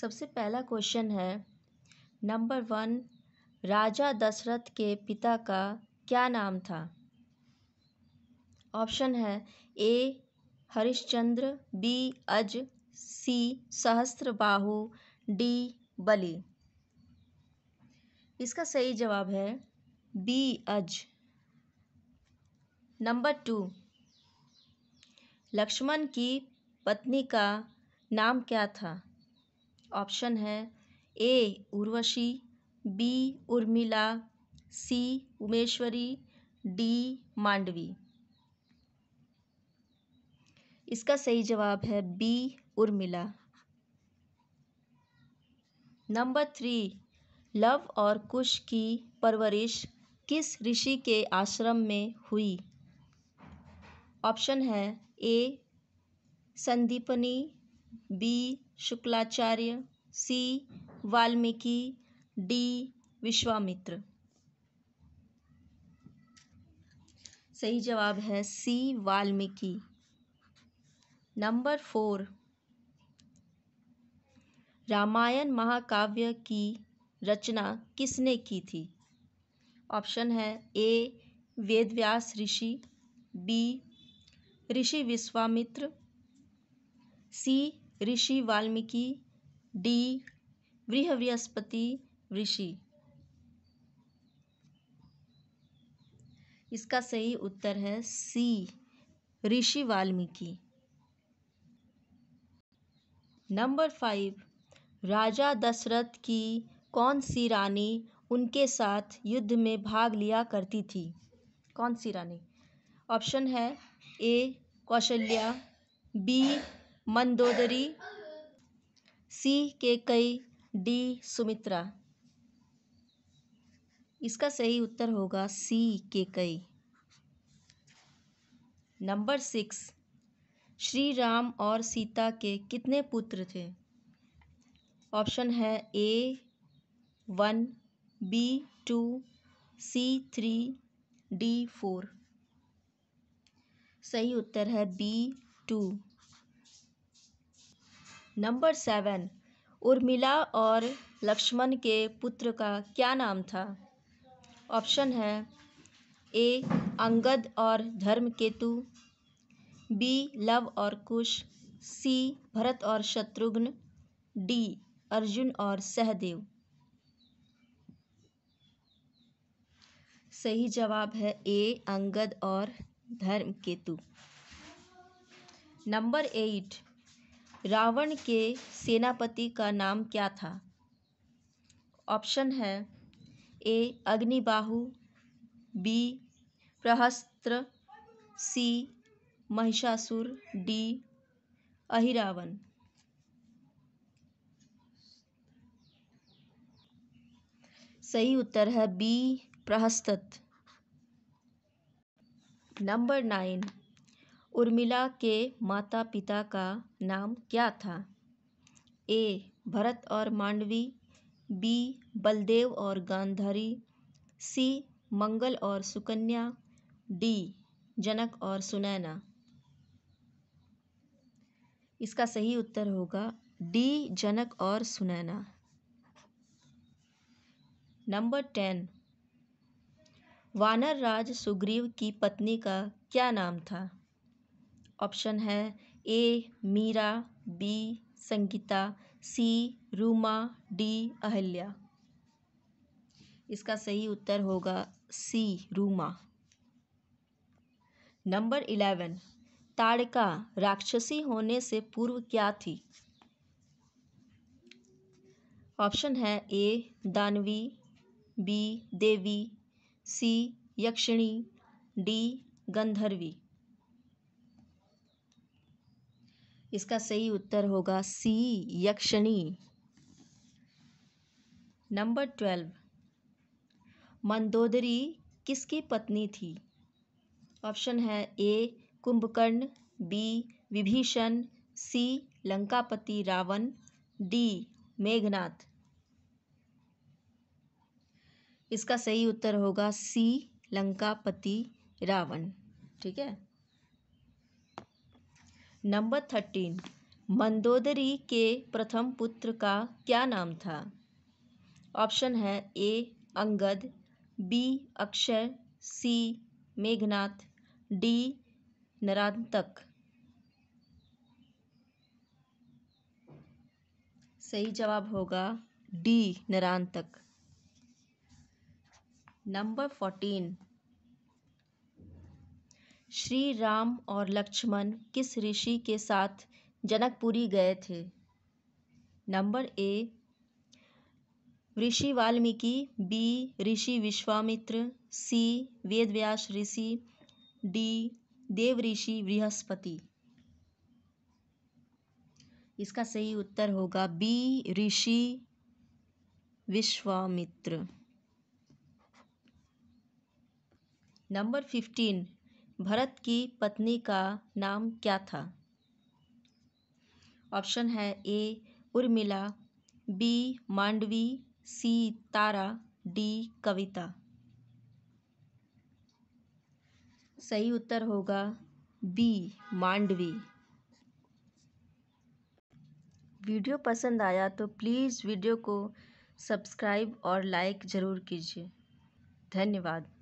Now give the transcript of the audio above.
सबसे पहला क्वेश्चन है नंबर वन राजा दशरथ के पिता का क्या नाम था ऑप्शन है A Harishchandra B Aj C Sahastrabahu D Bali इसका सही जवाब है B Aj number two Lakshman की पत्नी का नाम क्या था ऑप्शन है A Urvashi B Urmila C Umeshwari D Mandavi इसका सही जवाब है B Urmila number three Lav और कुश की परवरिश किस ऋषि के आश्रम में हुई ऑप्शन है A Sandipani B Shuklacharya C Valmiki D Vishwamitra सही जवाब है C Valmiki number four Ramayana महाकाव्य की रचना किसने की थी ऑप्शन है ए वेदव्यास ऋषि बी ऋषि विश्वामित्र सी ऋषि वाल्मीकि डी वृह बृहस्पति ऋषि इसका सही उत्तर है सी ऋषि वाल्मीकि नंबर फाइव राजा दशरथ की कौन सी रानी उनके साथ युद्ध में भाग लिया करती थी कौन सी रानी ऑप्शन है A Kaushalya B Mandodari C के कई डी सुमित्रा इसका सही उत्तर होगा सी के कई नंबर सिक्स श्री राम और सीता के कितने पुत्र थे ऑप्शन है A one B two C three D four सही उत्तर है B two number seven Urmila और लक्ष्मण के पुत्र का क्या नाम था ऑप्शन है ए अंगद और धर्मकेतु बी लव और कुश सी भरत और शत्रुघ्न डी अर्जुन और सहदेव सही जवाब है ए अंगद और धर्मकेतु नंबर एट रावण के सेनापति का नाम क्या था ऑप्शन है A Agnibahu B Prahastra C Mahishasur D Ahiravan सही उत्तर है B Prahast number nine Urmila के माता पिता का नाम क्या था ए भरत और मांडवी बी बलदेव और गांधारी सी मंगल और सुकन्या डी जनक और सुनैना इसका सही उत्तर होगा डी जनक और सुनैना नंबर टेन वानर राज सुग्रीव की पत्नी का क्या नाम था ऑप्शन है A Meera B Sangeeta C Ruma D Ahalya इसका सही उत्तर होगा C Ruma number eleven Tadaka राक्षसी होने से पूर्व क्या थी ऑप्शन है ए दानवी बी देवी सी यक्षिणी डी गंधर्वी इसका सही उत्तर होगा सी यक्षणी नंबर ट्वेल्व मंदोदरी किसकी पत्नी थी ऑप्शन है A Kumbhkaran B Vibhishan C Lankapati Ravan D Meghnath इसका सही उत्तर होगा सी लंकापति रावण ठीक है नंबर थर्टीन मंदोदरी के प्रथम पुत्र का क्या नाम था ऑप्शन है ए अंगद बी अक्षर सी मेघनाथ डी नरांतक सही जवाब होगा D Narantak number fourteen Shri Ram और लक्ष्मण किस ऋषि के साथ जनकपुरी गए थे नंबर ए ऋषि वाल्मीकि बी ऋषि विश्वामित्र सी वेदव्यास ऋषि डी देव ऋषि बृहस्पति इसका सही उत्तर होगा बी ऋषि विश्वामित्र नंबर फिफ्टीन भरत की पत्नी का नाम क्या था ऑप्शन है A Urmila B Mandavi C Tara D Kavita सही उत्तर होगा बी मांडवी वीडियो पसंद आया तो प्लीज़ वीडियो को सब्सक्राइब और लाइक ज़रूर कीजिए धन्यवाद